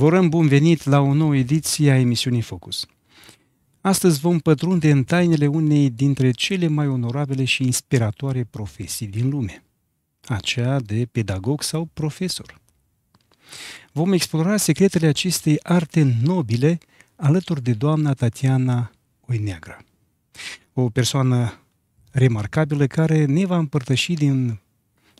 Vă urăm bun venit la o nouă ediție a emisiunii Focus. Astăzi vom pătrunde în tainele unei dintre cele mai onorabile și inspiratoare profesii din lume, aceea de pedagog sau profesor. Vom explora secretele acestei arte nobile alături de doamna Tatiana Oineagra, o persoană remarcabilă care ne va împărtăși din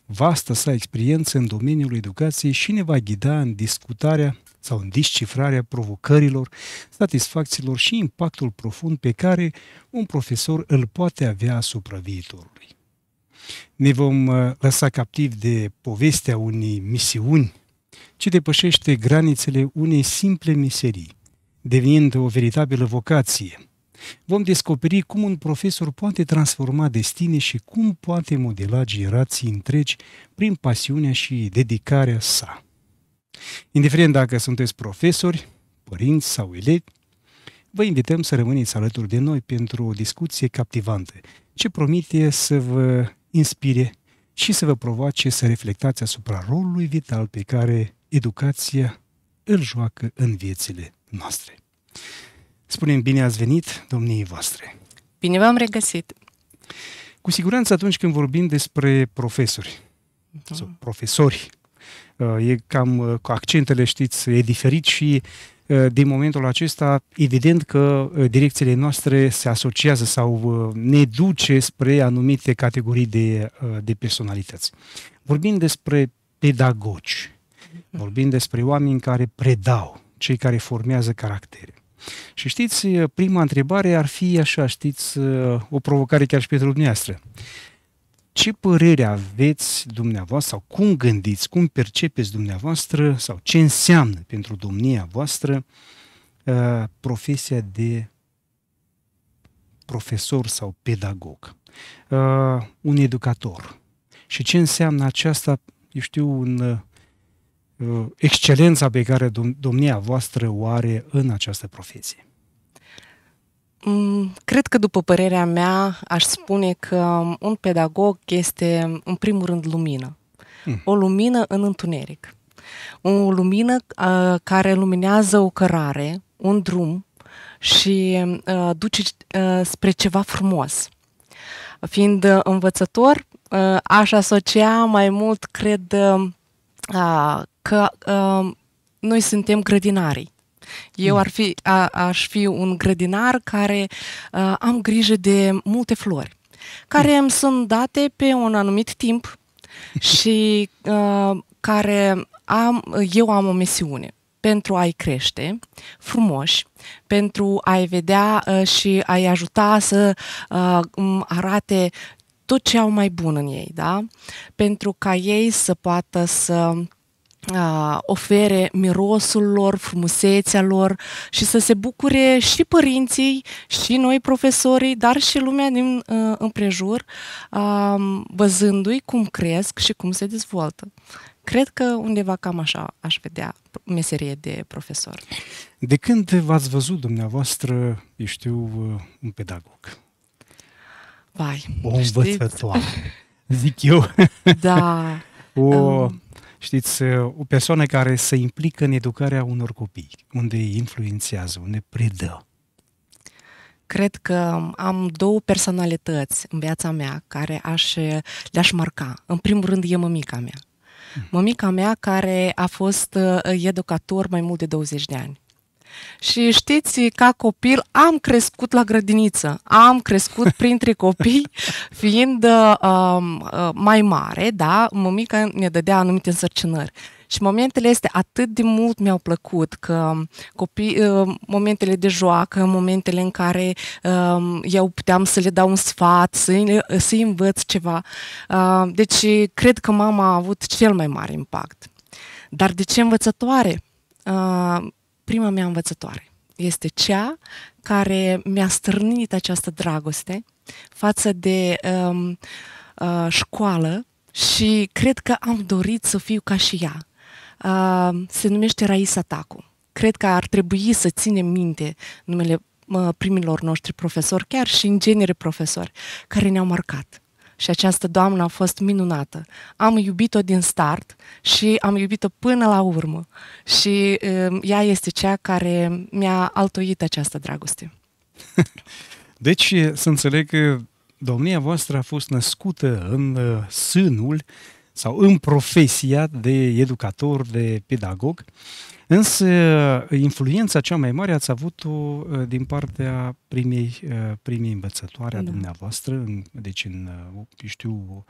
vasta sa experiență în domeniul educației și ne va ghida în discutarea sau în descifrarea provocărilor, satisfacțiilor și impactul profund pe care un profesor îl poate avea asupra viitorului. Ne vom uh, lăsa captivi de povestea unei misiuni ce depășește granițele unei simple miserii, devenind o veritabilă vocație. Vom descoperi cum un profesor poate transforma destine și cum poate modela generații întregi prin pasiunea și dedicarea sa. Indiferent dacă sunteți profesori, părinți sau elevi, vă invităm să rămâneți alături de noi pentru o discuție captivantă, ce promite să vă inspire și să vă provoace să reflectați asupra rolului vital pe care educația îl joacă în viețile noastre. Spunem bine ați venit, domniei voastre! Bine v-am regăsit! Cu siguranță atunci când vorbim despre profesori sau da. profesori, Uh, e cam uh, cu accentele, știți, e diferit și uh, din momentul acesta, evident că direcțiile noastre se asociază sau ne duce spre anumite categorii de, de personalități. Vorbim despre pedagogi, vorbim despre oameni care predau, cei care formează caractere. Și știți, prima întrebare ar fi așa, știți, o provocare chiar și pentru dumneavoastră ce părere aveți dumneavoastră sau cum gândiți, cum percepeți dumneavoastră sau ce înseamnă pentru domnia voastră uh, profesia de profesor sau pedagog, uh, un educator. Și ce înseamnă aceasta, eu știu, în uh, uh excelența pe care domnia voastră o are în această profesie? Mm, cred că, după părerea mea, aș spune că un pedagog este, în primul rând, lumină. Mm. O lumină în întuneric. O lumină uh, care luminează o cărare, un drum și uh, duce uh, spre ceva frumos. Fiind uh, învățător, uh, aș asocia mai mult, cred, uh, că uh, noi suntem grădinarii eu mm. ar fi, a, aș fi un grădinar care a, am grijă de multe flori, care mm. îmi sunt date pe un anumit timp și a, care am, eu am o misiune pentru a-i crește frumoși, pentru a-i vedea a, și a-i ajuta să uh, arate tot ce au mai bun în ei, da? Pentru ca ei să poată să uh, ofere mirosul lor, frumusețea lor și să se bucure și părinții, și noi profesorii, dar și lumea din uh, împrejur, uh, văzându-i cum cresc și cum se dezvoltă. Cred că undeva cam așa aș vedea meserie de profesor. De când v-ați văzut dumneavoastră, eu știu, un pedagog? Vai, o învățătoare, știți? zic eu. Da. o um știți, o persoană care se implică în educarea unor copii, unde îi influențează, unde predă. Cred că am două personalități în viața mea care aș, le-aș marca. În primul rând e mămica mea. Hmm. Mămica mea care a fost educator mai mult de 20 de ani. Și știți, ca copil am crescut la grădiniță, am crescut printre copii, fiind uh, um, uh, mai mare, da, mămica ne dădea anumite însărcinări. Și momentele este atât de mult mi-au plăcut că copii, uh, momentele de joacă, momentele în care um, eu puteam să le dau un sfat, să-i, să învăț ceva. Uh, deci cred că mama a avut cel mai mare impact. Dar de ce învățătoare? Uh, prima mea învățătoare. Este cea care mi-a strânit această dragoste față de um, uh, școală și cred că am dorit să fiu ca și ea. Uh, se numește Raisa Tacu. Cred că ar trebui să ținem minte numele uh, primilor noștri profesori, chiar și în genere profesori, care ne-au marcat și această doamnă a fost minunată. Am iubit-o din start și am iubit-o până la urmă. Și uh, ea este cea care mi-a altoit această dragoste. Deci, să înțeleg că domnia voastră a fost născută în uh, sânul sau în profesia de educator, de pedagog Însă influența cea mai mare ați avut-o uh, din partea primei, uh, primei învățătoare a da. dumneavoastră, în, deci în, uh, știu,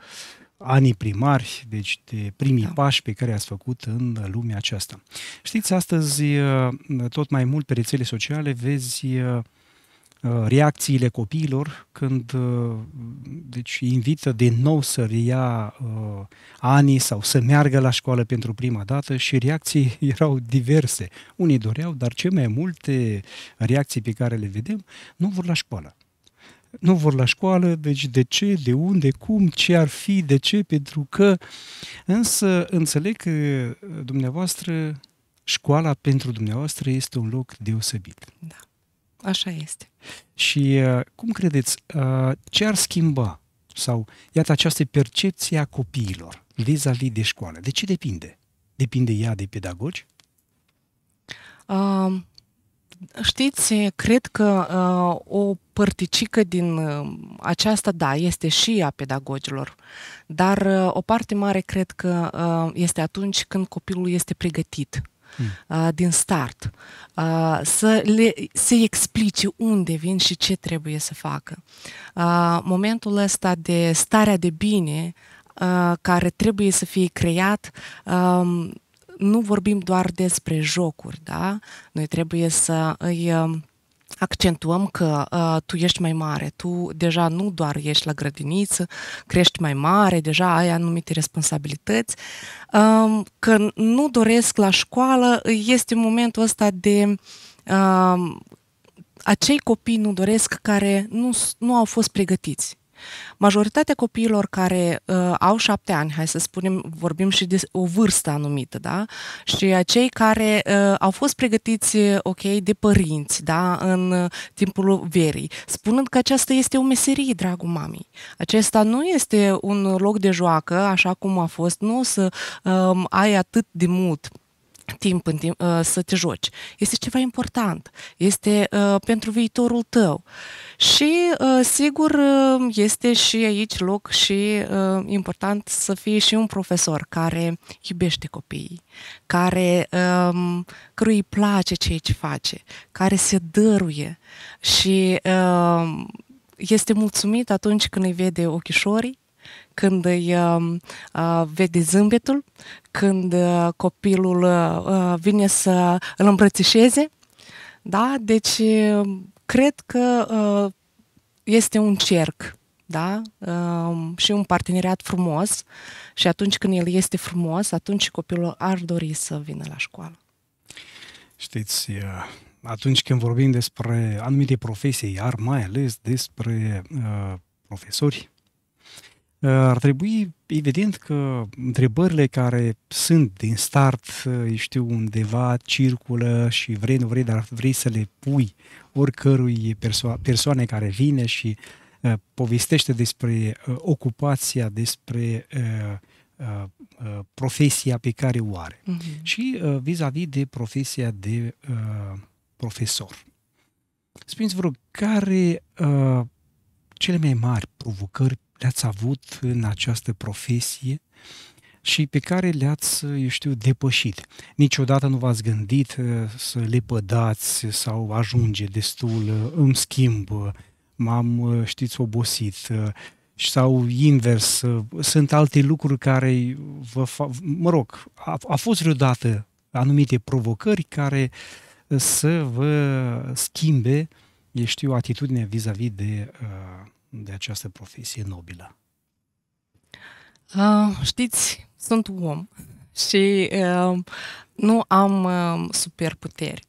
anii primari, deci de primii da. pași pe care ați făcut în lumea aceasta. Știți, astăzi tot mai mult pe rețele sociale vezi Uh, reacțiile copiilor când uh, deci, invită din nou să ia uh, anii sau să meargă la școală pentru prima dată și reacții erau diverse. Unii doreau, dar ce mai multe reacții pe care le vedem nu vor la școală. Nu vor la școală, deci de ce, de unde, cum, ce ar fi, de ce, pentru că însă înțeleg că uh, dumneavoastră școala pentru dumneavoastră este un loc deosebit. Da Așa este. Și uh, cum credeți, uh, ce ar schimba sau, iată, această percepție a copiilor vis-a-vis de școală? De ce depinde? Depinde ea de pedagogi? Uh, știți, cred că uh, o părticică din uh, aceasta, da, este și a pedagogilor, dar uh, o parte mare cred că este atunci când copilul este pregătit Uh, din start, uh, să le, se explice unde vin și ce trebuie să facă. Uh, momentul ăsta de starea de bine care trebuie să fie creat um, nu vorbim doar despre jocuri, da? Noi trebuie să îi um, accentuăm că uh, tu ești mai mare, tu deja nu doar ești la grădiniță, crești mai mare, deja ai anumite responsabilități, um, uh, că nu doresc la școală, este momentul ăsta de um, uh, acei copii nu doresc care nu, nu au fost pregătiți Majoritatea copiilor care uh, au șapte ani, hai să spunem, vorbim și de o vârstă anumită, da? Și acei care uh, au fost pregătiți, ok, de părinți, da, în uh, timpul verii, spunând că aceasta este o meserie, dragul mamei. Acesta nu este un loc de joacă, așa cum a fost, nu o să um, ai atât de mult timp, în timp uh, să te joci. Este ceva important. Este uh, pentru viitorul tău. Uh, și, uh, sigur, uh, este și aici loc și uh, important să fie și un profesor care iubește copiii, care, um, căruia îi place ceea ce face, care se dăruie și um, este mulțumit atunci când îi vede ochișorii, când îi um, uh, vede zâmbetul, când uh, copilul uh, vine să îl îmbrățișeze. Da? Deci cred că uh, este un cerc, da? Um, și un parteneriat frumos și atunci când el este frumos, atunci copilul ar dori să vină la școală. Știți, uh, atunci când vorbim despre anumite profesii, iar mai ales despre uh, profesori, Eh, ar trebui, evident, că întrebările care sunt din start, eh, știu, undeva circulă și vrei, nu vrei, dar vrei să le pui oricărui perso- persoane care vine și uh, povestește despre uh, ocupația, despre uh, profesia pe care o are. Uh-huh. Și vis-a-vis de profesia de profesor. Spuneți, vă rog, care cele mai mari provocări le-ați avut în această profesie și pe care le-ați, eu știu, depășit. Niciodată nu v-ați gândit uh, să le pădați sau ajunge destul, uh, îmi schimb, uh, m-am, știți, obosit, sau invers, sunt alte lucruri care vă fac, mă rog, a, a fost vreodată anumite provocări care să vă schimbe, eu știu, atitudinea vis-a-vis de uh, de această profesie nobilă? Uh, știți, sunt om și uh, nu am uh, superputeri,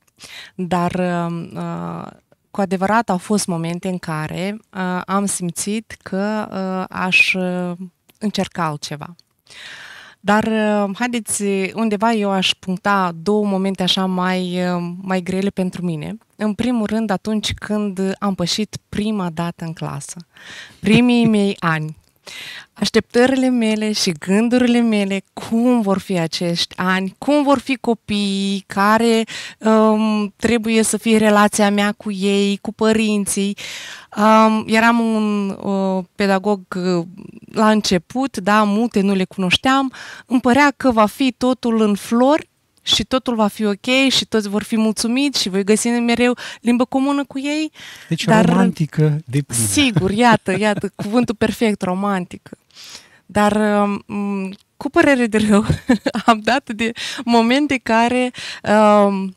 dar uh, uh, cu adevărat au fost momente în care uh, am simțit că uh, aș uh, încerca altceva. Uh, dar uh, haideți, uh, undeva eu aș puncta două momente așa mai, uh, mai grele pentru mine. În primul rând, atunci când am pășit prima dată în clasă, primii mei ani, Așteptările mele și gândurile mele, cum vor fi acești ani, cum vor fi copiii, care um, trebuie să fie relația mea cu ei, cu părinții. Um, eram un uh, pedagog uh, la început, da, multe nu le cunoșteam. Îmi părea că va fi totul în flori și totul va fi ok și toți vor fi mulțumiți și voi găsi mereu limbă comună cu ei. Deci dar, romantică de plină. Sigur, iată, iată, cuvântul perfect, romantică. Dar um, cu părere de rău am dat de momente care um,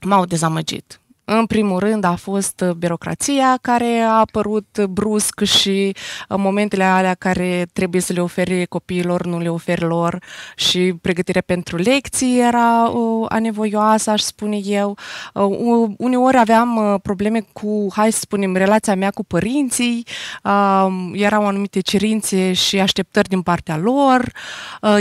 m-au dezamăgit. În primul rând a fost uh, birocrația care a apărut brusc și uh, momentele alea care trebuie să le oferi copiilor, nu le oferi lor și pregătirea pentru lecții era uh, anevoioasă, aș spune eu. Uneori aveam probleme cu, hai să spunem, relația mea cu părinții, erau anumite cerințe și așteptări din partea lor.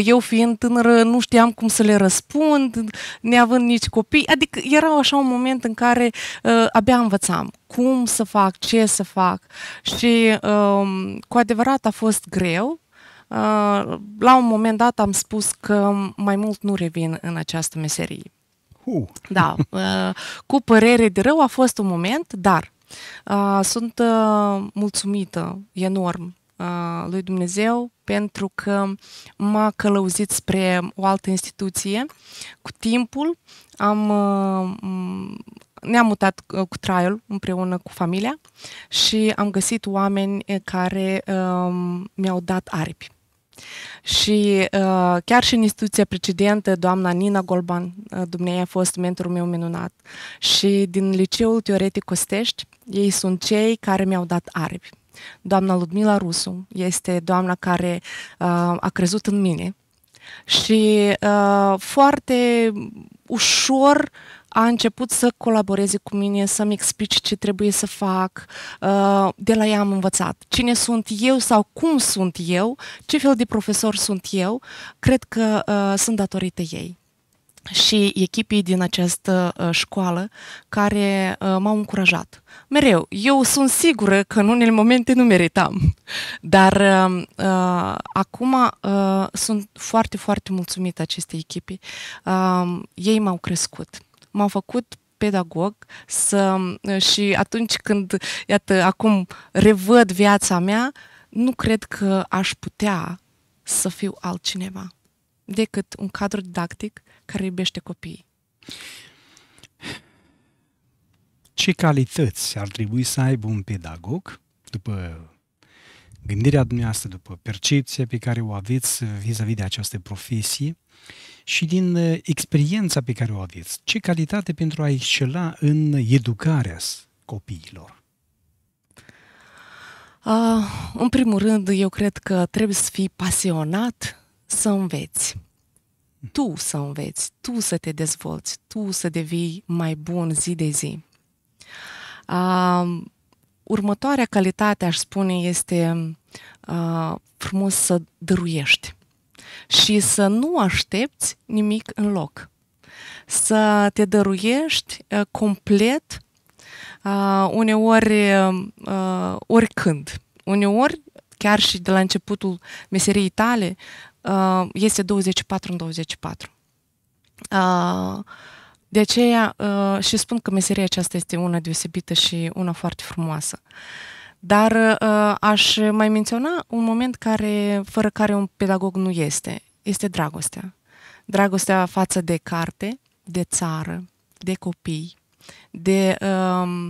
Eu fiind tânără nu știam cum să le răspund, neavând nici copii, adică era așa un moment în care Uh, abia învățam cum să fac, ce să fac și um, cu adevărat a fost greu. Uh, la un moment dat am spus că mai mult nu revin în această meserie. Da, uh. Da, cu părere de rău a fost un moment, dar uh, sunt mulțumită enorm lui Dumnezeu pentru că m-a călăuzit spre o altă instituție. Cu timpul am, ne-am mutat uh, cu trial împreună cu familia și am găsit oameni uh, care um, mi-au dat aripi. Și uh, chiar și în instituția precedentă, doamna Nina Golban, uh, dumneavoastră a fost mentorul meu minunat. Și din liceul teoretic Costești, ei sunt cei care mi-au dat aripi. Doamna Ludmila Rusu este doamna care uh, a crezut în mine și uh, foarte ușor a început să colaboreze cu mine, să-mi explice ce trebuie să fac. Uh, de la ea am învățat cine sunt eu sau cum sunt eu, ce fel de profesor sunt eu. Cred că uh, sunt datorită ei și echipii din această uh, școală care m-au încurajat. Mereu, eu sunt sigură că în unele momente nu meritam, dar uh, acum uh, sunt foarte, foarte mulțumită acestei echipe. Uh, ei m-au crescut m-a făcut pedagog să, și atunci când, iată, acum revăd viața mea, nu cred că aș putea să fiu altcineva decât un cadru didactic care iubește copiii. Ce calități ar trebui să aibă un pedagog, după gândirea dumneavoastră, după percepția pe care o aveți vis-a-vis de această profesie, și din uh, experiența pe care o aveți. Ce calitate pentru a excela în educarea copiilor? Uh, în primul rând, eu cred că trebuie să fii pasionat să înveți. Hmm. Tu să înveți, tu să te dezvolți, tu să devii mai bun zi de zi. Uh, următoarea calitate, aș spune, este uh, frumos să dăruiești și să nu aștepți nimic în loc. Să te dăruiești uh, complet uh, uneori uh, oricând. Uneori, chiar și de la începutul meseriei tale, uh, este 24 în 24. Uh, de aceea uh, și spun că meseria aceasta este una deosebită și una foarte frumoasă. Uh, dar uh, aș mai menționa un moment care, fără care un pedagog nu este. Este dragostea. Dragostea față de carte, de țară, de copii, de um,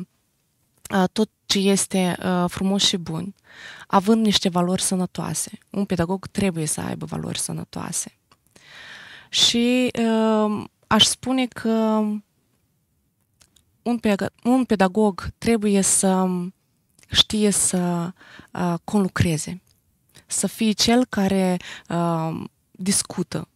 uh, tot ce este uh, frumos și bun, având niște valori sănătoase. Un pedagog trebuie să aibă valori sănătoase. Și uh, aș spune că un pedagog trebuie să știe să uh, conlucreze, să fie cel care uh, discută,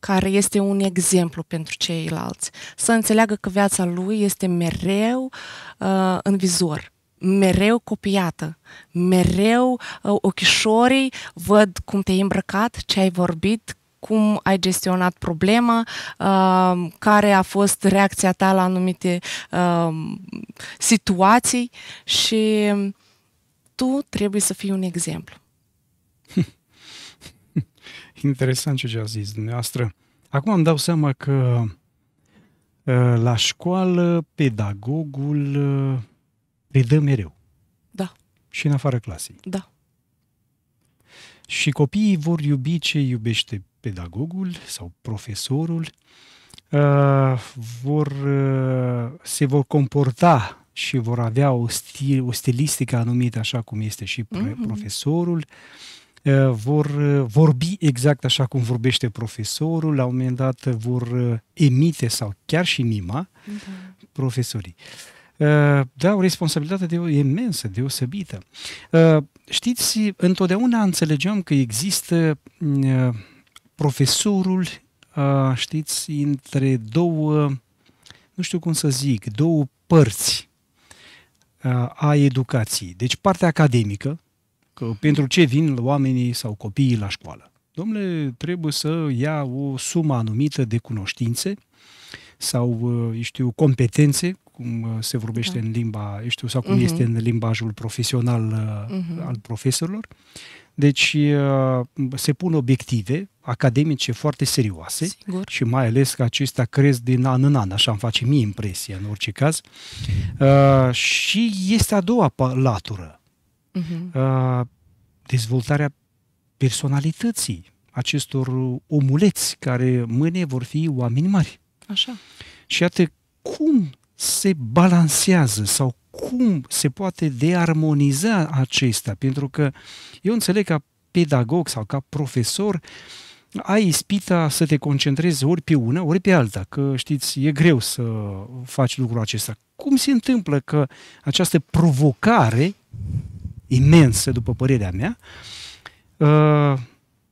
care este un exemplu pentru ceilalți, să înțeleagă că viața lui este mereu uh, în vizor, mereu copiată, mereu uh, ochișorii văd cum te-ai îmbrăcat, ce ai vorbit, cum ai gestionat problema, uh, care a fost reacția ta la anumite uh, situații și tu trebuie să fii un exemplu. Interesant ce a zis dumneavoastră. Acum îmi dau seama că ă, la școală pedagogul predă ă, mereu. Da. Și în afara clasei. Da. Și copiii vor iubi ce iubește pedagogul sau profesorul, ă, vor, se vor comporta și vor avea o, stil, o stilistică anumită, așa cum este și mm-hmm. profesorul, uh, vor uh, vorbi exact așa cum vorbește profesorul, la un moment dat uh, vor emite sau chiar și mima mm-hmm. profesorii. Da, o responsabilitate de, o imensă, deosebită. Știți, întotdeauna înțelegeam că există profesorul, știți, între două, nu știu cum să zic, două părți a educației. Deci partea academică, că pentru ce vin oamenii sau copiii la școală. Domnule, trebuie să ia o sumă anumită de cunoștințe sau, uh, știu, competențe, cum uh, se vorbește da. în limba, știu, sau cum uh-huh. este în limbajul profesional uh-huh. al profesorilor, deci uh, se pun obiective academice foarte serioase Sigur. și mai ales că acestea cresc din an în an, așa îmi face mie impresia în orice caz. Uh, și este a doua latură, uh-huh. uh, dezvoltarea personalității acestor omuleți care mâine vor fi oameni mari. Așa. Și iată cum se balansează sau cum se poate dearmoniza acesta? Pentru că eu înțeleg ca pedagog sau ca profesor ai ispita să te concentrezi ori pe una, ori pe alta, că știți, e greu să faci lucrul acesta. Cum se întâmplă că această provocare imensă, după părerea mea, uh,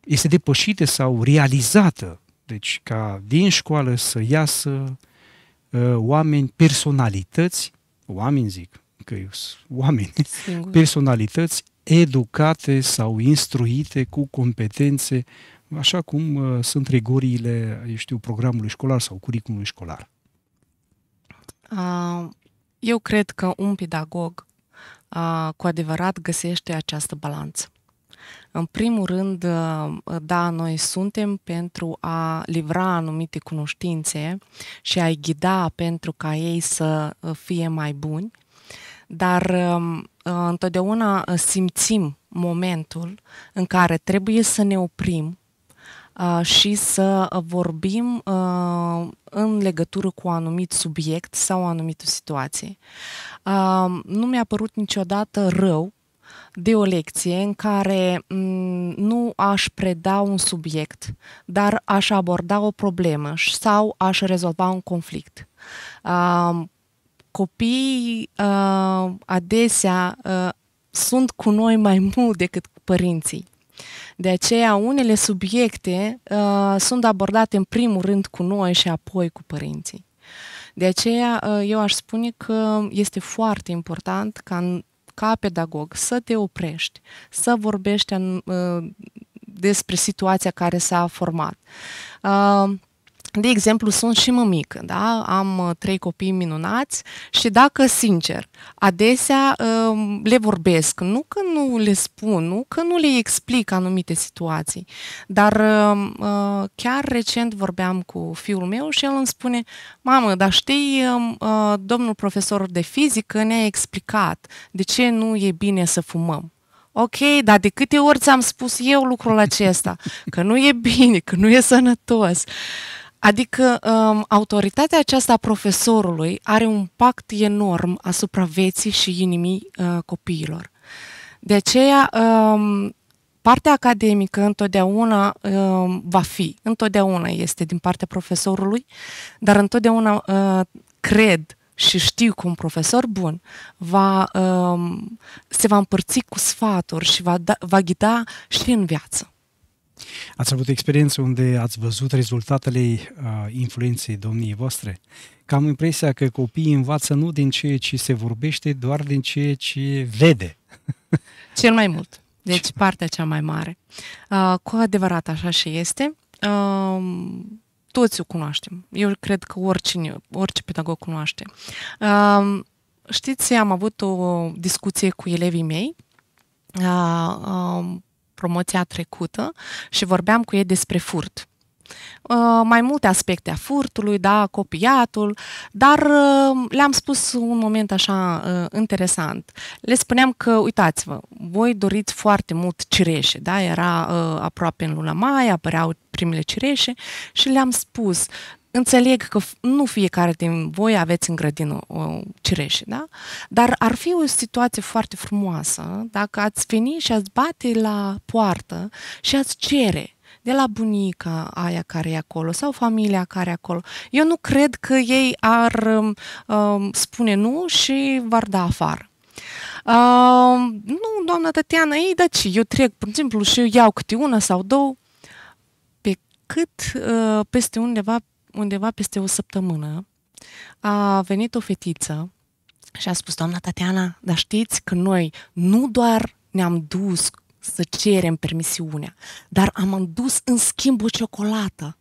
este depășită sau realizată? Deci ca din școală să iasă uh, oameni, personalități oameni zic, că oameni, Singur. personalități educate sau instruite cu competențe, așa cum uh, sunt rigoriile, eu știu, programului școlar sau curriculumului școlar. Uh, eu cred că un pedagog uh, cu adevărat găsește această balanță. În primul rând, uh, da, noi suntem pentru a livra anumite cunoștințe și a-i ghida pentru ca ei să uh, fie mai buni, dar um, uh, întotdeauna simțim momentul în care trebuie să ne oprim și să vorbim în legătură cu anumit subiect sau o anumită situație. Nu mi-a părut niciodată rău de o lecție în care mm, nu aș preda un subiect, dar aș aborda o problemă sau aș rezolva un conflict. Copiii adesea sunt cu noi mai mult decât părinții. De aceea, unele subiecte uh, sunt abordate în primul rând cu noi și apoi cu părinții. De aceea, eu aș spune că este foarte important ca în ca pedagog, să te oprești, să vorbești în, uh, despre situația care s-a format. Uh, de exemplu, sunt și mămică, da? am uh, trei copii minunați și dacă, sincer, adesea um, le vorbesc, nu că nu le spun, nu că nu le explic anumite situații, dar um, uh, chiar recent vorbeam cu fiul meu și el îmi spune, mamă, dar știi, um, uh, domnul profesor de fizică ne-a explicat de ce nu e bine să fumăm. Ok, dar de câte ori ți-am spus eu lucrul acesta? Că nu e bine, că nu e sănătos. Adică um, autoritatea aceasta a profesorului are un pact enorm asupra vieții și inimii uh, copiilor. De aceea, um, partea academică întotdeauna um, va fi, întotdeauna este din partea profesorului, dar întotdeauna uh, cred și știu că un profesor bun va, um, se va împărți cu sfaturi și va, da, va ghida și în viață. Ați avut experiențe unde ați văzut rezultatele uh, influenței domniei voastre? Cam impresia că copiii învață nu din ceea ce se vorbește, doar din ceea ce vede. Cel mai mult. Deci partea cea mai mare. Uh, cu adevărat așa și este. Um, toți o cunoaștem. Eu cred că oricine, orice pedagog cunoaște. Um, știți, am avut o discuție cu elevii mei uh, um, promoția trecută și vorbeam cu ei despre furt. Uh, mai multe aspecte a furtului, da, copiatul, dar uh, le-am spus un moment așa uh, interesant. Le spuneam că, uitați-vă, voi doriți foarte mult cireșe, da, era uh, aproape în luna mai, apăreau primele cireșe și le-am spus Înțeleg că nu fiecare din voi aveți în grădină o cireșe, da? Dar ar fi o situație foarte frumoasă dacă ați veni și ați bate la poartă și ați cere de la bunica aia care e acolo sau familia care e acolo. Eu nu cred că ei ar uh, spune nu și v-ar da afară. Uh, nu, doamna Tatiana, ei, dar ce? Eu trec, pur și simplu, și eu iau câte una sau două pe cât uh, peste undeva undeva peste o săptămână, a venit o fetiță și a spus, doamna Tatiana, dar știți că noi nu doar ne-am dus să cerem permisiunea, dar am dus în schimb o ciocolată.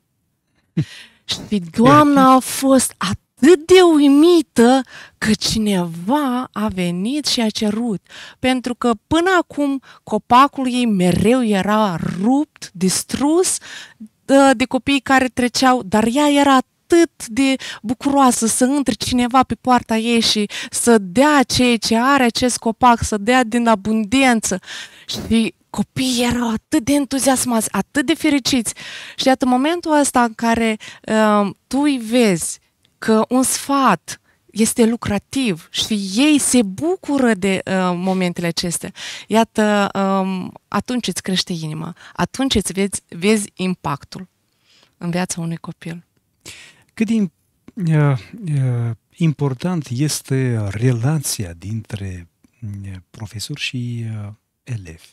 și doamna a fost atât de uimită că cineva a venit și a cerut. Pentru că până acum copacul ei mereu era rupt, distrus de copii care treceau, dar ea era atât de bucuroasă să intre cineva pe poarta ei și să dea ceea ce are acest copac, să dea din abundență. Și copiii erau atât de entuziasmați, atât de fericiți. Și iată momentul ăsta în care uh, tu îi vezi că un sfat este lucrativ și ei se bucură de uh, momentele acestea. Iată, um, atunci îți crește inima, atunci îți vezi, vezi impactul în viața unui copil. Cât de uh, uh, important este relația dintre uh, profesor și uh, elevi?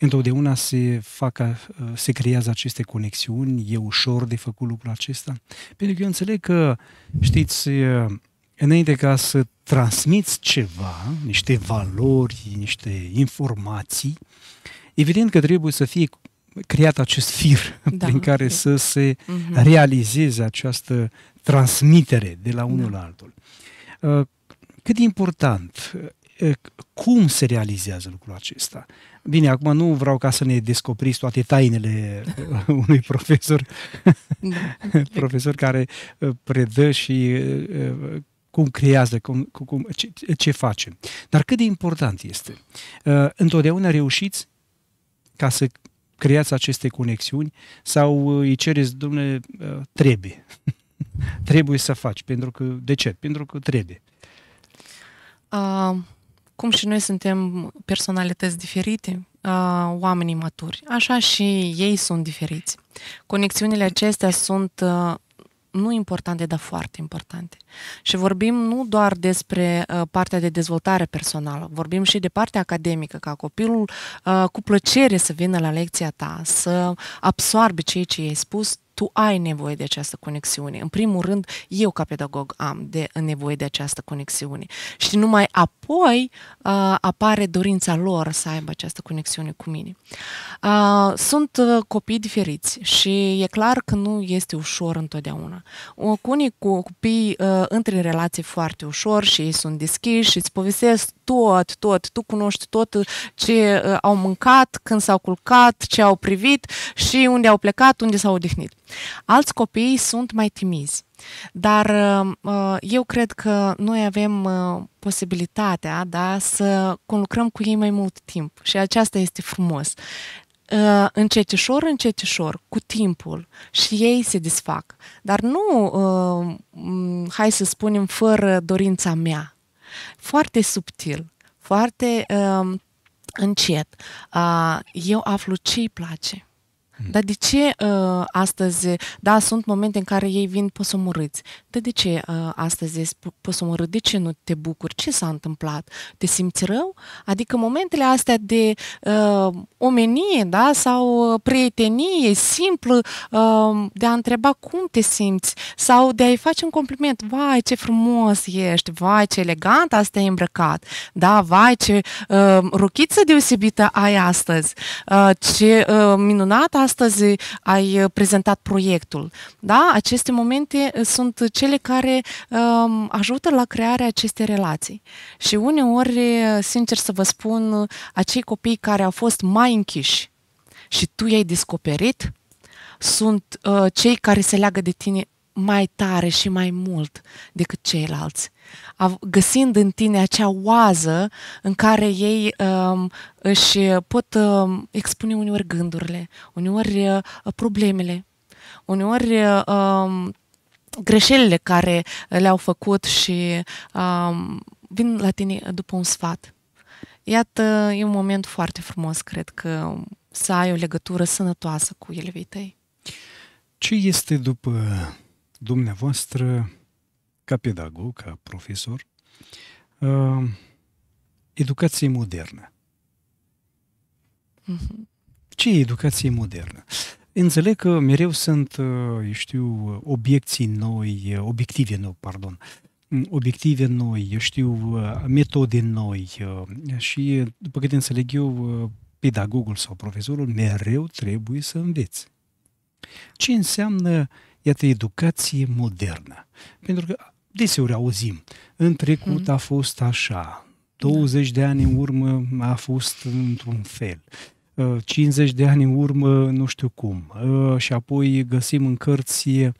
Întotdeauna se, fac, uh, se creează aceste conexiuni, e ușor de făcut lucrul acesta. Pentru că eu înțeleg că, știți, uh, înainte ca să transmiți ceva, niște valori, niște informații, evident că trebuie să fie creat acest fir da, prin care okay. să se mhm. realizeze această transmitere de la unul da. la altul. Uh, cât de important, uh, cum se realizează lucrul acesta? Bine, acum nu vreau ca să ne descoperiți toate tainele uh, unui profesor, da. profesor care predă și cum creează, cum, cum, ce, ce face. Dar cât de important este? Uh, întotdeauna reușiți ca să creați aceste conexiuni sau uh, îi cereți, domnule, uh, trebuie. trebuie să faci. Pentru că, de ce? Pentru că trebuie. Uh, cum și noi suntem personalități diferite, uh, oamenii maturi, așa și ei sunt diferiți. Conexiunile acestea sunt uh, nu importante, dar foarte importante. Și vorbim nu doar despre uh, partea de dezvoltare personală, vorbim și de partea academică, ca copilul uh, cu plăcere să vină la lecția ta, să absoarbe ceea ce ai spus tu ai nevoie de această conexiune. În primul rând, eu ca pedagog am de nevoie de această conexiune. Și numai apoi uh, apare dorința lor să aibă această conexiune cu mine. Uh, sunt uh, copii diferiți și e clar că nu este ușor întotdeauna. Cu unii copii uh, întri în relații foarte ușor și ei sunt deschiși și îți povestesc tot, tot, tu cunoști tot uh, ce uh, au mâncat, când s-au culcat, ce au privit și unde au plecat, unde s-au odihnit. Alți copii sunt mai timizi. Dar uh, eu cred că noi avem posibilitatea da, să conlucrăm cu ei mai mult timp și aceasta este frumos. Încetișor, încetișor, cu timpul și ei se desfac. Dar nu, hai să spunem, fără dorința mea foarte subtil, foarte uh, încet. Uh, eu aflu ce îi place dar de ce uh, astăzi, da, sunt momente în care ei vin posomorâți. Dar de ce uh, astăzi ești posomorât? De ce nu te bucuri? Ce s-a întâmplat? Te simți rău? Adică momentele astea de uh, omenie, da, sau uh, prietenie simplă, uh, de a întreba cum te simți sau de a-i face un compliment. Vai, ce frumos ești! Vai, ce elegant asta ai îmbrăcat! Da, vai, ce uh, rochiță deosebită ai astăzi! Uh, ce uh, minunată astăzi ai uh, prezentat proiectul. Da? Aceste momente uh, sunt cele care um, ajută la crearea acestei relații. Și uneori, uh, sincer să vă spun, acei copii care au fost mai închiși și tu i-ai descoperit, sunt uh, cei care se leagă de tine mai tare și mai mult decât ceilalți, găsind în tine acea oază în care ei um, își pot um, expune uneori gândurile, uneori uh, problemele, uneori uh, um, greșelile care le-au făcut și um, vin la tine după un sfat. Iată, e un moment foarte frumos, cred că um, să ai o legătură sănătoasă cu elevii tăi. Ce este după dumneavoastră, ca pedagog, ca profesor, uh, educație modernă. Mhm. Ce e educație modernă? Înțeleg că mereu sunt, uh, eu știu, obiecții noi, uh, obiective noi, pardon, mm, obiective noi, eu știu, metode noi și, după cât înțeleg eu, pedagogul sau profesorul mereu trebuie să înveți. Ce înseamnă uh, iată, educație modernă. Pentru că deseori auzim, în trecut mhm. a fost așa, 20 de ani în urmă a fost într-un fel, 50 uh, de ani în urmă, nu știu cum. Uh, și apoi găsim în cărți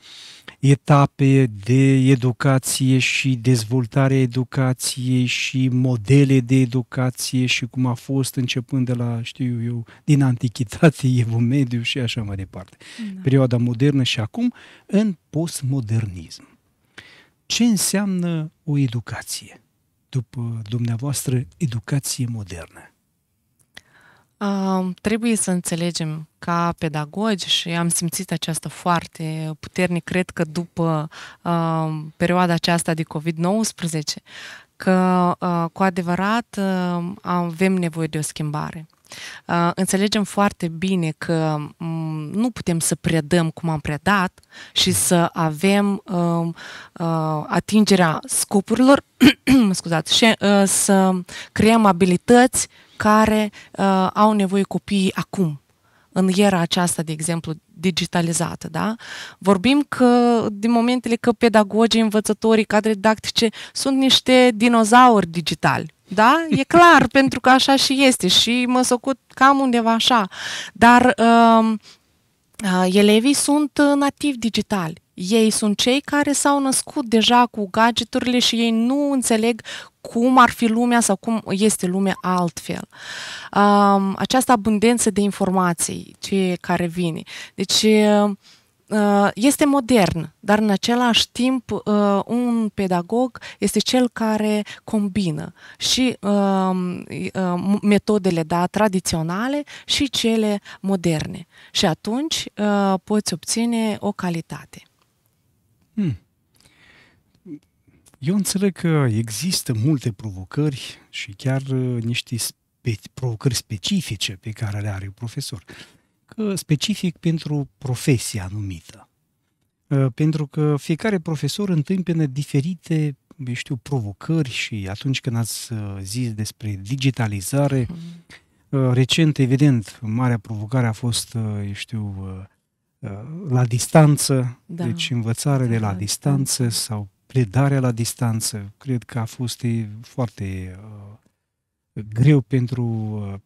etape de educație și dezvoltare educației și modele de educație și cum a fost începând de la, știu eu, din antichitate, evul mediu și așa mai departe. Da. Perioada modernă și acum în postmodernism. Ce înseamnă o educație? După dumneavoastră, educație modernă trebuie să înțelegem ca pedagogi și am simțit aceasta foarte puternic, cred că după uh, perioada aceasta de COVID-19, că uh, cu adevărat avem nevoie de o schimbare înțelegem foarte bine că nu putem să predăm cum am predat și să avem um, atingerea scopurilor, scuzați, și să creăm abilități care au nevoie copiii acum în era aceasta, de exemplu, digitalizată, da? Vorbim că, din momentele că pedagogii, învățătorii, cadre didactice sunt niște dinozauri digitali, da? E clar, pentru că așa și este și mă socut cam undeva așa. Dar uh, uh, elevii sunt uh, nativi digitali. Ei sunt cei care s-au născut deja cu gadgeturile și ei nu înțeleg cum ar fi lumea sau cum este lumea altfel. Um, această abundență de informații ce care vine. Deci, uh, Uh, este modern, dar în același timp uh, un pedagog este cel care combină și um, uh, metodele da, tradiționale și cele moderne. Și atunci poți obține o calitate. Hmm. Eu înțeleg că există multe provocări și chiar niște spe- provocări specifice pe care le are profesor. profesor specific pentru profesia anumită. Uh, pentru că fiecare profesor întâmpină diferite eu știu, provocări și atunci când ați uh, zis despre digitalizare, mm. recent, evident, marea provocare a fost, eu știu, la distanță, da. deci învățare da, de la da, da, distanță da. sau predarea la distanță. Cred că a fost foarte greu pentru,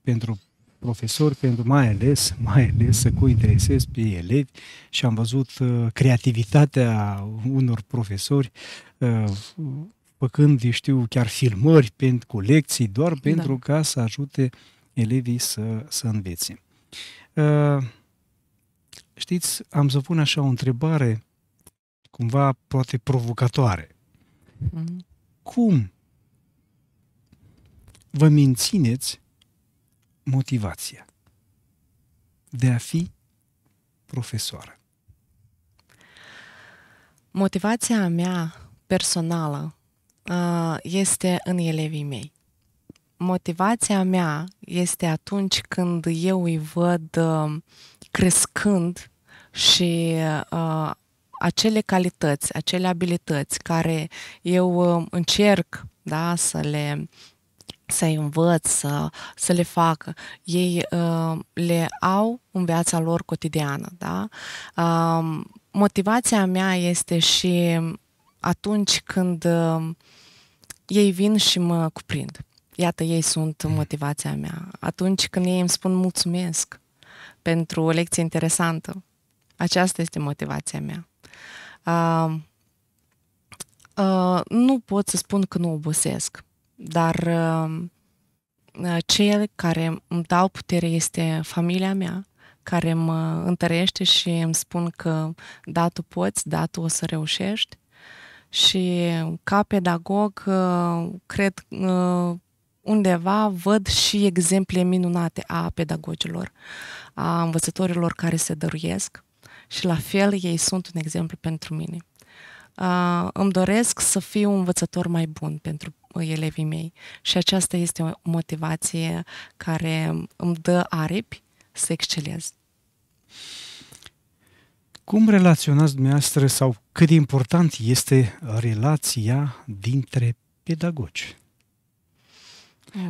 pentru profesor pentru mai ales, mai ales să cointeresez pe elevi și am văzut uh, creativitatea unor profesori uh, făcând, știu, chiar filmări da. pentru colecții, doar pentru da. ca să ajute elevii să, să învețe. Uh, știți, am să pun așa o întrebare cumva poate provocatoare. Mm-hmm. Cum vă mențineți motivația de a fi profesoară? Motivația mea personală este în elevii mei. Motivația mea este atunci când eu îi văd crescând și acele calități, acele abilități care eu încerc da, să le să-i învăț, să, să le facă. Ei uh, le au în viața lor cotidiană. Da? Uh, motivația mea este și atunci când uh, ei vin și mă cuprind. Iată, ei sunt mm. motivația mea. Atunci când ei îmi spun mulțumesc pentru o lecție interesantă, aceasta este motivația mea. Uh, uh, nu pot să spun că nu obosesc dar uh, uh, cel care îmi dau putere este familia mea, care mă întărește și îmi spun că da, tu poți, da, tu o să reușești. Și ca pedagog, uh, cred undeva văd și exemple minunate a pedagogilor, a învățătorilor care se dăruiesc și la fel ei sunt un exemplu pentru mine. îmi doresc să fiu un învățător mai bun pentru elevii mei. Și aceasta este o motivație care îmi dă aripi să excelez. Cum relaționați dumneavoastră sau cât de important este relația dintre pedagogi?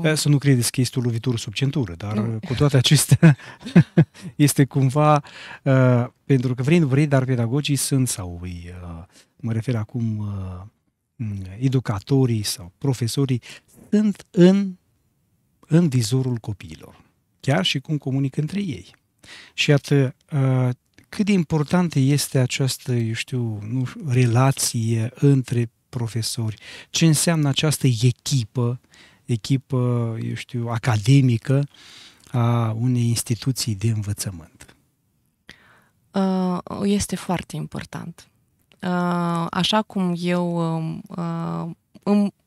Oh. Să nu credeți că este o lovitură sub centură, dar cu toate acestea este cumva, uh, pentru că vrei, nu vrei, dar pedagogii sunt sau îi, uh, mă refer acum uh, Mm, educatorii sau profesorii sunt în, în vizorul copiilor, chiar și cum comunică între ei. Și iată, uh, cât de importantă este această, eu știu, nu, relație între profesori, ce înseamnă această echipă, echipă, eu știu, academică a unei instituții de învățământ. Uh, este foarte important Uh, așa cum eu uh,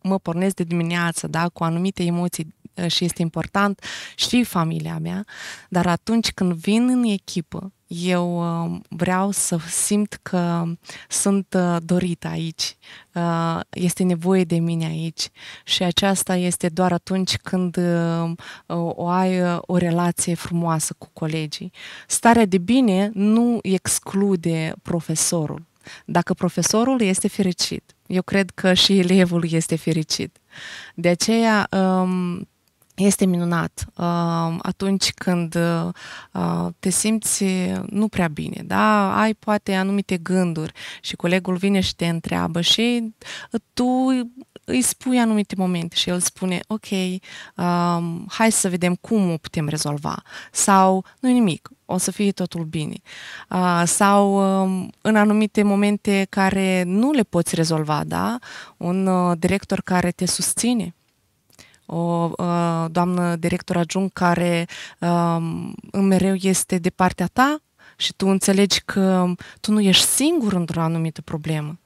mă pornesc de dimineață, da, cu anumite emoții uh, și este important și familia mea, dar atunci când vin în echipă, eu vreau să simt că sunt dorită aici, este nevoie de mine aici și aceasta este doar atunci când o ai o relație frumoasă cu colegii. Starea de bine nu exclude profesorul, dacă profesorul este fericit, eu cred că și elevul este fericit. De aceea um, este minunat um, atunci când uh, te simți nu prea bine, da? Ai poate anumite gânduri și colegul vine și te întreabă și uh, tu îi spui anumite momente și el spune, ok, um, hai să vedem cum o putem rezolva. Sau, nu nimic, o să fie totul bine. Sau um, în anumite momente care nu le poți rezolva, da? Un uh, director care te susține, o uh, doamnă director adjunct care um, mereu este de partea ta și tu înțelegi că tu nu ești singur într-o anumită problemă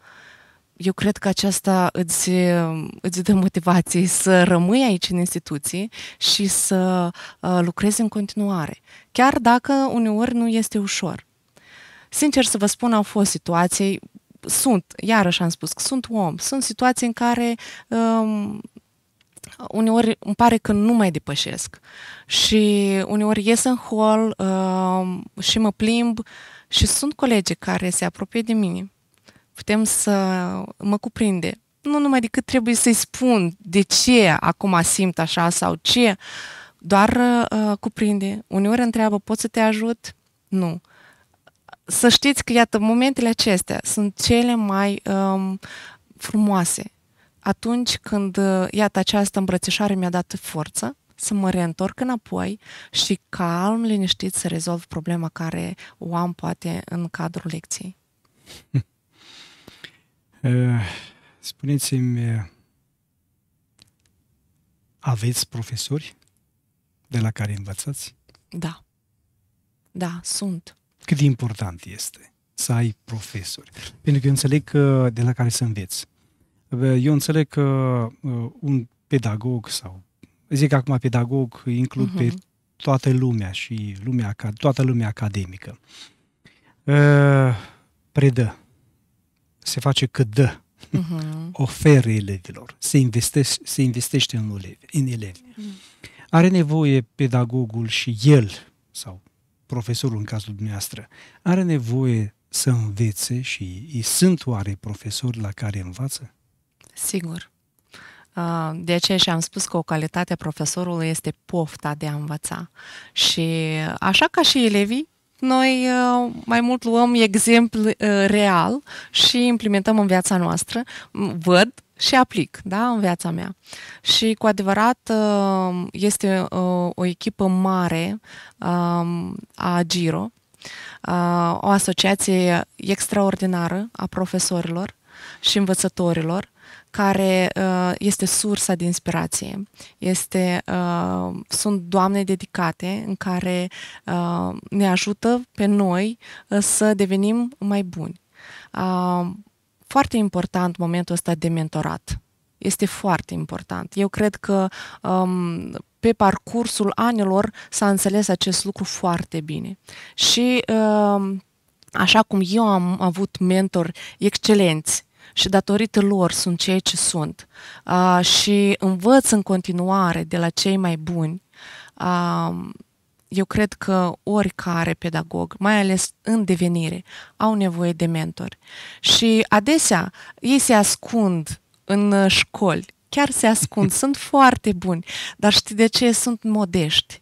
eu cred că aceasta îți, um, îți dă motivație să rămâi aici în instituții și să uh, lucrezi în continuare, chiar dacă uneori nu este ușor. Sincer să vă spun, au fost situații, sunt, iarăși am spus că sunt om, sunt situații în care um, uneori îmi pare că nu mai depășesc și uneori ies în hol um, și mă plimb și sunt colegi care se apropie de mine putem să mă cuprinde. Nu numai decât trebuie să-i spun de ce acum simt așa sau ce, doar uh, cuprinde. Uneori întreabă, pot să te ajut? Nu. Să știți că, iată, momentele acestea sunt cele mai um, frumoase. Atunci când, uh, iată, această îmbrățișare mi-a dat forță, să mă reîntorc înapoi și calm, liniștit să rezolv problema care o am poate în cadrul lecției. Eh, spuneți-mi, eh, aveți profesori de la care învățați? Da. Da, sunt. Cât de important este să ai profesori? Pentru că eu înțeleg că de la care să înveți. Eh, eu înțeleg că un pedagog sau, zic acum pedagog, includ uh-huh. pe mhm. toată lumea și lumea, toată lumea academică. Predă se face că dă, uh-huh. oferă elevilor, se, investesc, se investește în elevi. În elevi. Uh-huh. Are nevoie pedagogul și el, sau profesorul în cazul dumneavoastră, are nevoie să învețe și ei sunt oare profesori la care învață? Sigur. Ah, de aceea și am spus că o calitate a profesorului este pofta de a învăța. Și așa ca și elevii, noi uh, mai mult luăm exemplu uh, real și implementăm în viața noastră, văd și aplic da, în viața mea. Și cu adevărat uh, este o echipă mare um, a Giro, o asociație extraordinară a profesorilor și învățătorilor care uh, este sursa de inspirație. Este, uh, sunt doamne dedicate în care uh, ne ajută pe noi uh, să devenim mai buni. Uh, foarte important momentul ăsta de mentorat. Este foarte important. Eu cred că um, pe parcursul anilor s-a înțeles acest lucru foarte bine. Și uh, așa cum eu am avut mentori excelenți și datorită lor sunt cei ce sunt. Uh, și învăț în continuare de la cei mai buni. Uh, eu cred că oricare pedagog, mai ales în devenire, au nevoie de mentori. Și adesea ei se ascund în școli, chiar se ascund, sunt foarte buni, dar știi de ce? Sunt modești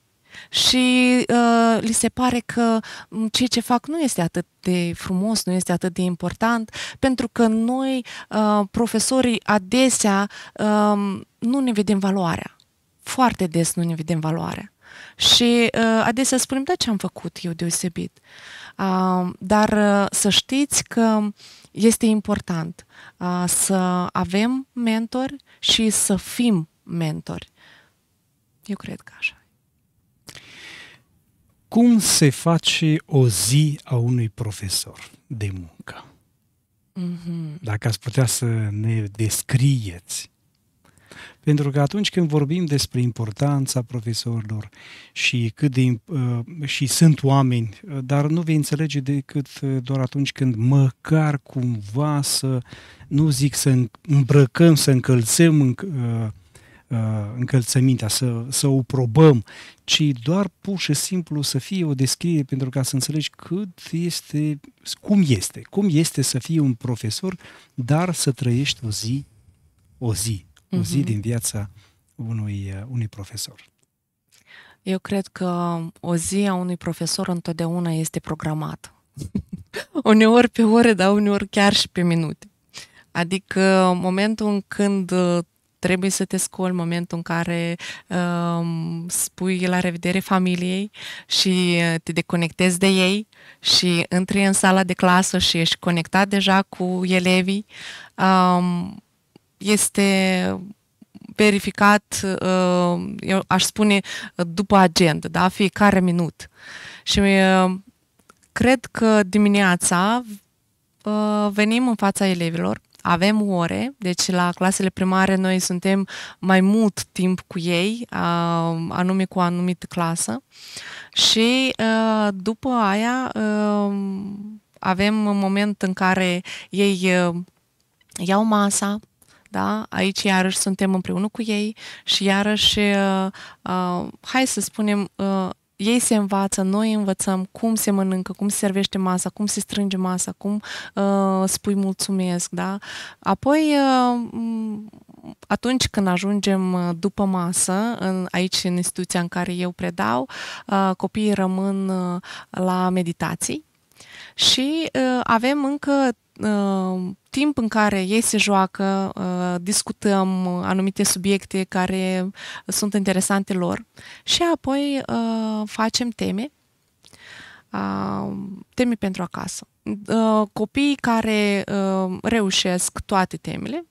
și uh, li se pare că mm, ceea ce fac nu este atât de frumos, nu este atât de important, pentru că noi, uh, profesorii, adesea uh, nu ne vedem valoarea. Foarte des nu ne vedem valoarea. Și uh, adesea spunem, da, ce am făcut eu deosebit. Uh, dar uh, să știți că este important uh, să avem mentori și să fim mentori. Eu cred că așa cum se face o zi a unui profesor de muncă? Mm-hmm. Dacă ați putea să ne descrieți. Pentru că atunci când vorbim despre importanța profesorilor și cât de, uh, și sunt oameni, uh, dar nu vei înțelege decât uh, doar atunci când măcar cumva să, nu zic să îmbrăcăm, să încălțăm în, uh, Uh, încălțămintea, să, să o probăm, ci doar pur și simplu să fie o descriere pentru ca să înțelegi cât este, cum este, cum este să fii un profesor, dar să trăiești o zi, o zi, o uh-huh. zi mhm. din viața unui, uh, unui profesor. Eu cred că o zi a unui profesor întotdeauna este programată. uneori pe ore, dar uneori chiar și pe minute. Adică momentul în când uh, trebuie să te scoli momentul în care um, spui la revedere familiei și te deconectezi de ei și intri în sala de clasă și ești conectat deja cu elevii. Um, este verificat, uh, eu aș spune, după agenda, da? fiecare minut. Și uh, cred că dimineața uh, venim în fața elevilor avem ore, deci la clasele primare noi suntem mai mult timp cu ei, anume cu o anumită clasă și după aia avem un moment în care ei iau masa, da? Aici iarăși suntem împreună cu ei și iarăși, hai să spunem, ei se învață, noi învățăm cum se mănâncă, cum se servește masa, cum se strânge masa, cum uh, spui mulțumesc, da? Apoi, uh, atunci când ajungem uh, după masă, în, aici în instituția în care eu predau, uh, copiii rămân uh, la meditații și uh, avem încă uh, timp în care ei se joacă, uh, discutăm anumite subiecte care sunt interesante lor și apoi uh, facem teme, uh, teme pentru acasă. Copiii care reușesc toate temele,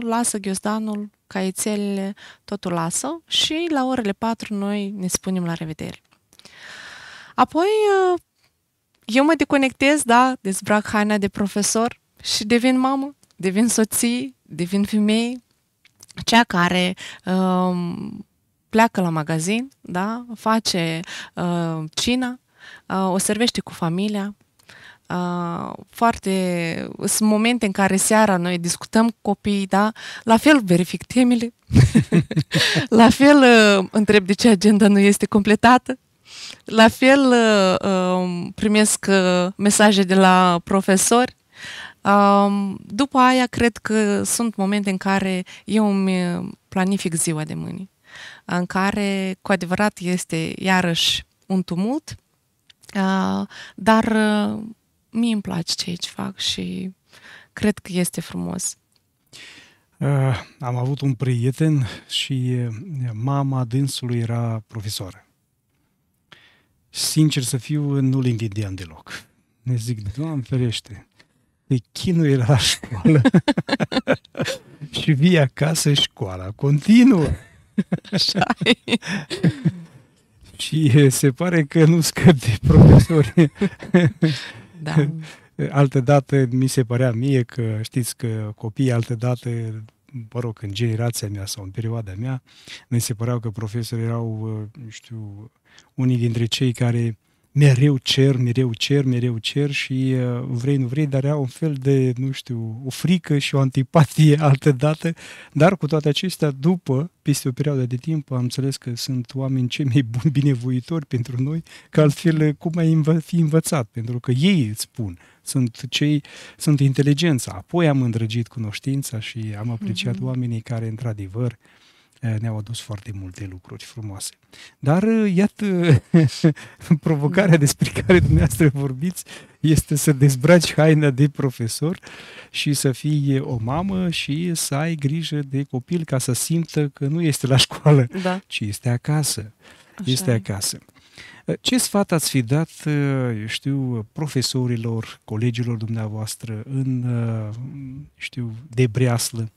lasă ghiozdanul, caițelele, totul lasă și la orele 4 noi ne spunem la revedere. Apoi eu mă deconectez, da, dezbrac haina de profesor și devin mamă, devin soții, devin femei, cea care um, pleacă la magazin, da? face uh, cina, uh, o servește cu familia, Uh, foarte sunt momente în care seara noi discutăm cu copiii, da? La fel verific temele, la fel uh, întreb de ce agenda nu este completată, la fel uh, um, primesc uh, mesaje de la profesori după aia, cred că sunt momente în care eu îmi planific ziua de mâine, în care cu adevărat este iarăși un tumult, dar mie îmi place ce aici fac și cred că este frumos. Am avut un prieten și mama dânsului era profesoară. Sincer să fiu, nu-l invidiam deloc. Ne zic, Doamne ferește, îi era la școală și vii acasă școala continuă. Așa Și se pare că nu scăp de profesori. da. Altădată mi se părea mie că, știți, că copiii altădată mă rog, în generația mea sau în perioada mea, ne se păreau că profesorii erau, uh, nu știu, unii dintre cei care mereu cer, mereu cer, mereu cer și uh, vrei, nu vrei, dar au un fel de, nu știu, o frică și o antipatie altă dată, dar cu toate acestea, după, peste o perioadă de timp, am înțeles că sunt oameni cei mai buni binevoitori pentru noi, că altfel uh, cum ai fi învățat, pentru că ei îți spun, sunt cei, sunt inteligența. Apoi am îndrăgit cunoștința și am apreciat mm-hmm. oamenii care, într-adevăr, uh, Eh, ne-au adus foarte multe lucruri frumoase. Dar, eh, iată, provocarea despre care dumneavoastră vorbiți este să dezbraci haina de profesor și să fii o mamă și să ai grijă de copil ca să simtă că nu este la școală, da. ci este acasă. Așa este ai. acasă. Eh, ce sfat ați fi dat, eu știu, profesorilor, colegilor dumneavoastră în, știu, debreaslă,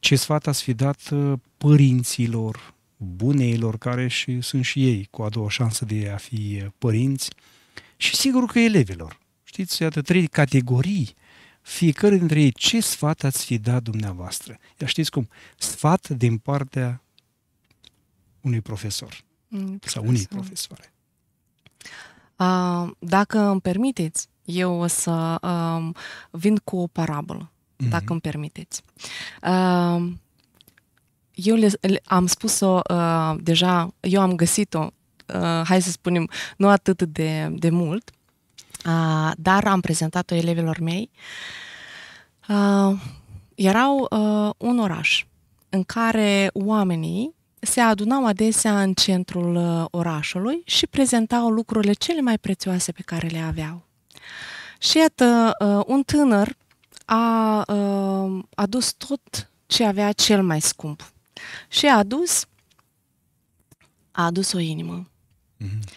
ce sfat ați fi dat uh, părinților, buneilor care și sunt și ei cu a doua șansă de a fi uh, părinți și sigur că elevilor. Știți, iată trei categorii, fiecare dintre ei, ce sfat ați fi dat dumneavoastră? Dar știți cum? Sfat din partea unui profesor, mm, profesor. sau unei profesoare. Uh, dacă îmi permiteți, eu o să uh, vin cu o parabolă mm-hmm. dacă îmi permiteți. Uh, eu le, le, am spus-o uh, deja, eu am găsit-o, uh, hai să spunem, nu atât de, de mult, uh, dar am prezentat-o elevilor mei. Uh, erau uh, un oraș în care oamenii se adunau adesea în centrul uh, orașului și prezentau lucrurile cele mai prețioase pe care le aveau. Și iată, uh, un tânăr a uh, adus tot ce avea cel mai scump. Și a adus, a adus o inimă. Mm-hmm.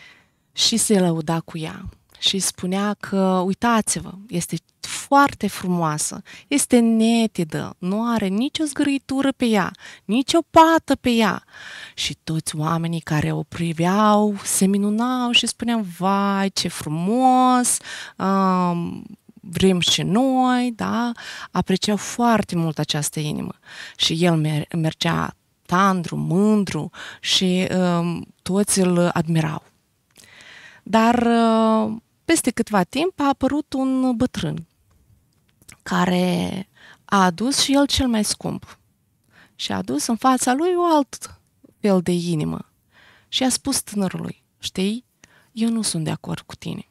Și se lăuda cu ea. Și spunea că, uitați-vă, este foarte frumoasă, este netedă, nu are nicio zgârâitură pe ea, nicio pată pe ea. Și toți oamenii care o priveau se minunau și spuneau, vai, ce frumos, um, vrem și noi, da, apreciau foarte mult această inimă. Și el mer- mergea tandru, mândru și uh, toți îl admirau. Dar uh, peste câtva timp a apărut un bătrân care a adus și el cel mai scump și a adus în fața lui o alt fel de inimă și a spus tânărului, știi, eu nu sunt de acord cu tine.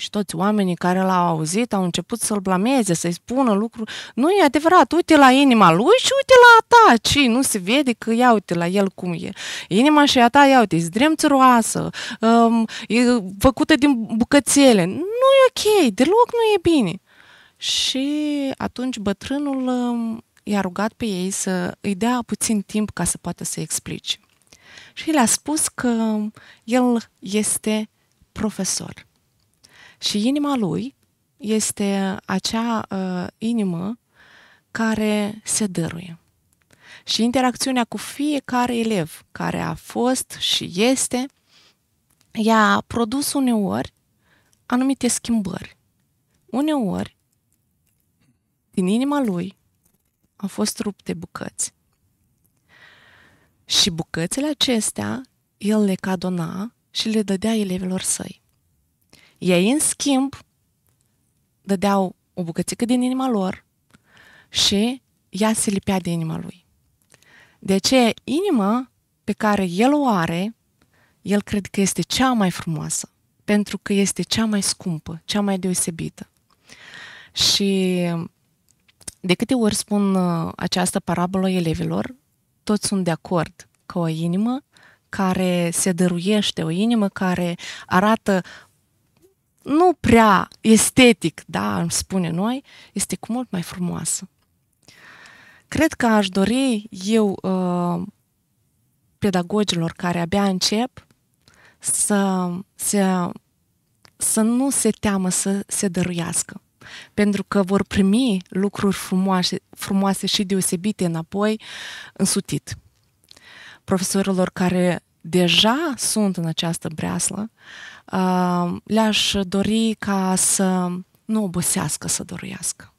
Și toți oamenii care l-au auzit au început să-l blameze, să-i spună lucruri. Nu e adevărat, uite la inima lui și uite la ta, ci nu se vede că ia uite la el cum e. Inima și a ta, ia uite, e zdremțăroasă, um, e făcută din bucățele. Nu e ok, deloc nu e bine. Și atunci bătrânul um, i-a rugat pe ei să îi dea puțin timp ca să poată să explice. Și le-a spus că um, el este profesor și inima lui este acea uh, inimă care se dăruie. Și interacțiunea cu fiecare elev care a fost și este, i-a produs uneori anumite schimbări. Uneori, din inima lui, au fost rupte bucăți. Și bucățile acestea el le cadona și le dădea elevilor săi. Ei, în schimb, dădeau o bucățică din inima lor și ea se lipea de inima lui. De aceea, inima pe care el o are, el cred că este cea mai frumoasă, pentru că este cea mai scumpă, cea mai deosebită. Și de câte ori spun uh, această parabolă elevilor, toți sunt de acord că o inimă care se dăruiește, o inimă care arată nu prea estetic, da, am spune noi, este cu mult mai frumoasă. Cred că aș dori eu uh, pedagogilor care abia încep să, să, să nu se teamă să se dăruiască pentru că vor primi lucruri frumoase, frumoase și deosebite înapoi însutit. Profesorilor care deja sunt în această breaslă, uh, le-aș dori ca să nu obosească să dorească,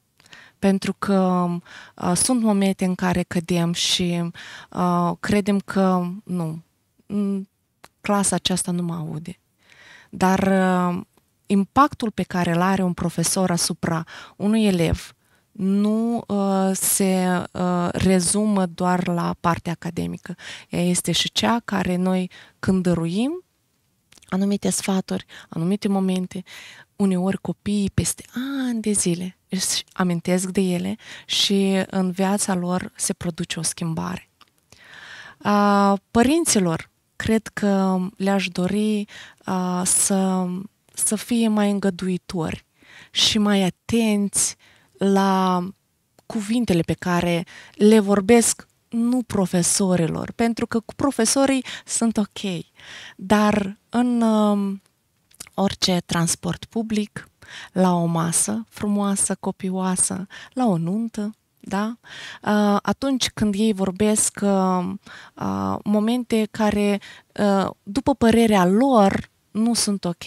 Pentru că uh, sunt momente în care cădem și uh, credem că nu, mm, clasa aceasta nu mă aude. Dar impactul pe care îl are un profesor asupra unui elev nu uh, se uh, rezumă doar la partea academică. Ea este și cea care noi când dăruim anumite sfaturi, anumite momente, uneori copiii peste ani de zile își amintesc de ele și în viața lor se produce o schimbare. Uh, părinților, cred că le-aș dori uh, să, să fie mai îngăduitori și mai atenți uh, la cuvintele pe care le vorbesc nu profesorilor, pentru că cu profesorii sunt ok, dar în uh, orice transport public, la o masă frumoasă, copioasă, la o nuntă, da? Uh, atunci când ei vorbesc uh, uh, momente care, uh, după părerea lor, nu sunt ok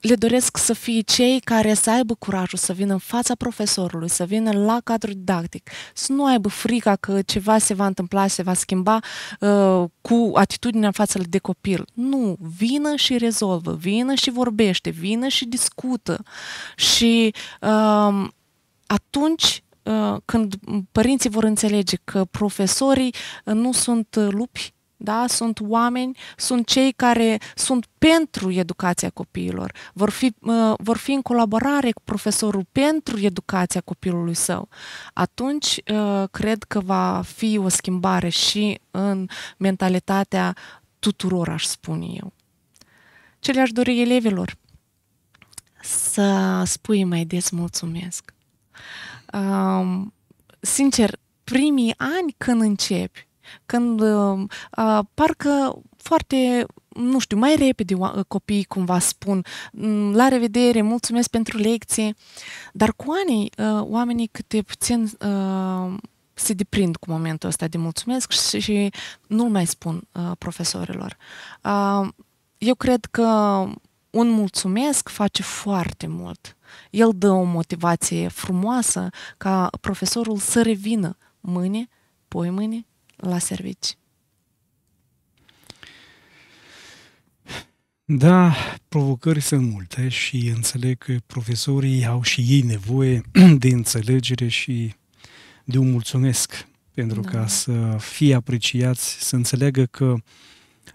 le doresc să fie cei care să aibă curajul să vină în fața profesorului, să vină la cadru didactic, să nu aibă frica că ceva se va întâmpla, se va schimba uh, cu atitudinea față de copil. Nu, vină și rezolvă, vină și vorbește, vină și discută. Și uh, atunci uh, când părinții vor înțelege că profesorii uh, nu sunt uh, lupi da? sunt oameni, sunt cei care sunt pentru educația copiilor, vor fi, uh, vor fi în colaborare cu profesorul pentru educația copilului său, atunci uh, cred că va fi o schimbare și în mentalitatea tuturor, aș spune eu. Ce le-aș dori elevilor? Să spui mai des mulțumesc. Uh, sincer, primii ani când începi, când uh, parcă foarte nu știu, mai repede copiii cumva spun mm, la revedere, mulțumesc pentru lecție, dar cu ani uh, oamenii câte puțin uh, se deprind cu momentul ăsta de mulțumesc și, și nu mai spun uh, profesorilor. Eu cred că un mulțumesc face foarte mult. El dă o motivație frumoasă ca profesorul să revină mâine, poi mâine la servici? Da, provocări sunt multe și înțeleg că profesorii au și ei nevoie de înțelegere și de un mulțumesc pentru da. ca să fie apreciați, să înțeleagă că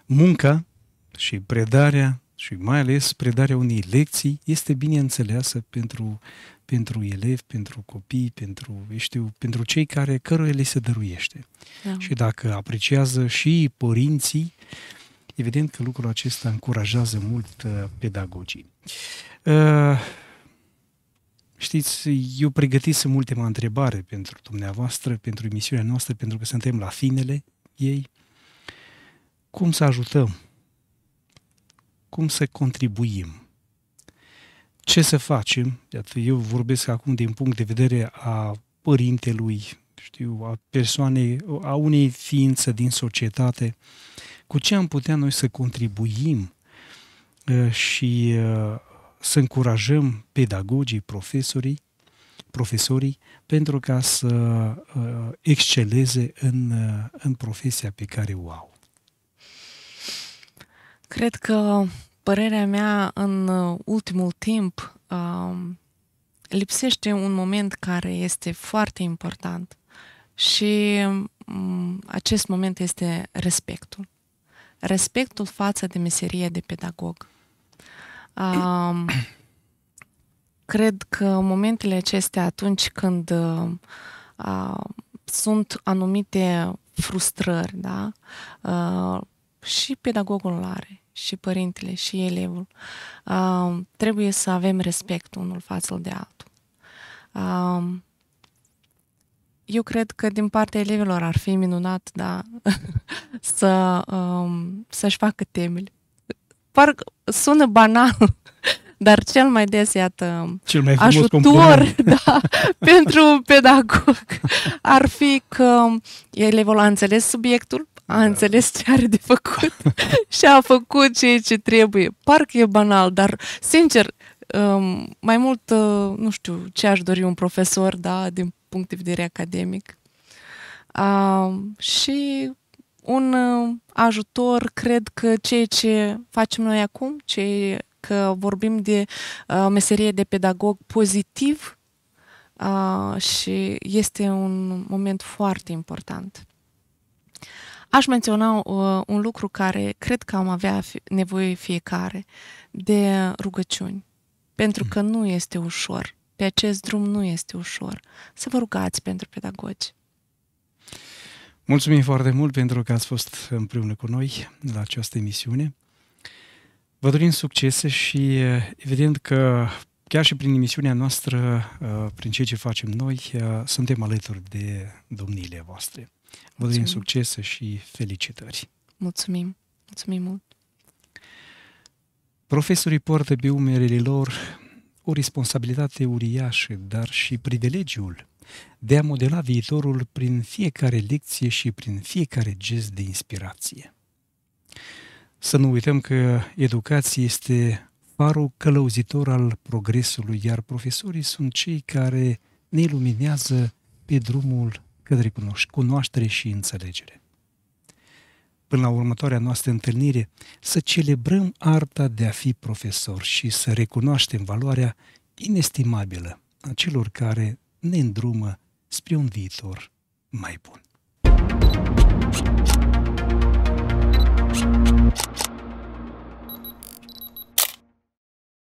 munca și predarea și mai ales predarea unei lecții este bine înțeleasă pentru, pentru elevi, pentru copii, pentru, știu, pentru cei care căruia le se dăruiește. Da. Și dacă apreciază și părinții, evident că lucrul acesta încurajează mult uh, pedagogii. Uh, Știți, eu pregătisem ultima întrebare pentru dumneavoastră, pentru emisiunea noastră, pentru că suntem la finele ei. Cum să ajutăm cum să contribuim. Ce să facem? Iată, eu vorbesc acum din punct de vedere a părintelui, știu, a persoanei, a unei ființe din societate, cu ce am putea noi să contribuim uh, și uh, să încurajăm pedagogii, profesorii, profesorii pentru ca să uh, exceleze în, în profesia pe care o au. Cred că părerea mea în uh, ultimul timp um, lipsește un moment care este foarte important și mm, acest moment este respectul. Respectul față de meseria de pedagog. Um, cred că momentele acestea atunci când uh, uh, sunt anumite frustrări, da? Și pedagogul are și părintele și elevul, uh, trebuie să avem respect unul față de altul. Uh, eu cred că din partea elevilor ar fi minunat, da, să, um, să-și facă temele. Parcă sună banal, dar cel mai des, iată, cel mai ajutor da, pentru un pedagog ar fi că elevul a înțeles subiectul, a da. înțeles ce are de făcut și a făcut ceea ce trebuie. Parcă e banal, dar sincer, um, mai mult, uh, nu știu ce aș dori un profesor, da, din punct de vedere academic. Um, și un uh, ajutor, cred că ceea ce facem noi acum, ce că vorbim de uh, meserie de pedagog pozitiv, și este un moment foarte important. Aș menționa uh, un lucru care cred că am avea nevoie fiecare de rugăciuni. Pentru mm. că nu este ușor. Pe acest drum nu este ușor. Să vă rugați pentru pedagogi. Mulțumim foarte mult pentru că ați fost împreună cu noi la această emisiune. Vă dorim succese și evident că chiar și prin emisiunea noastră, uh, prin ceea ce facem noi, uh, suntem alături de domniile voastre. Vă dorim succes și felicitări! Mulțumim! Mulțumim mult! Profesorii poartă pe umerele lor o responsabilitate uriașă, dar și privilegiul de a modela viitorul prin fiecare lecție și prin fiecare gest de inspirație. Să nu uităm că educația este farul călăuzitor al progresului, iar profesorii sunt cei care ne iluminează pe drumul către cunoaștere și înțelegere. Până la următoarea noastră întâlnire, să celebrăm arta de a fi profesor și să recunoaștem valoarea inestimabilă a celor care ne îndrumă spre un viitor mai bun.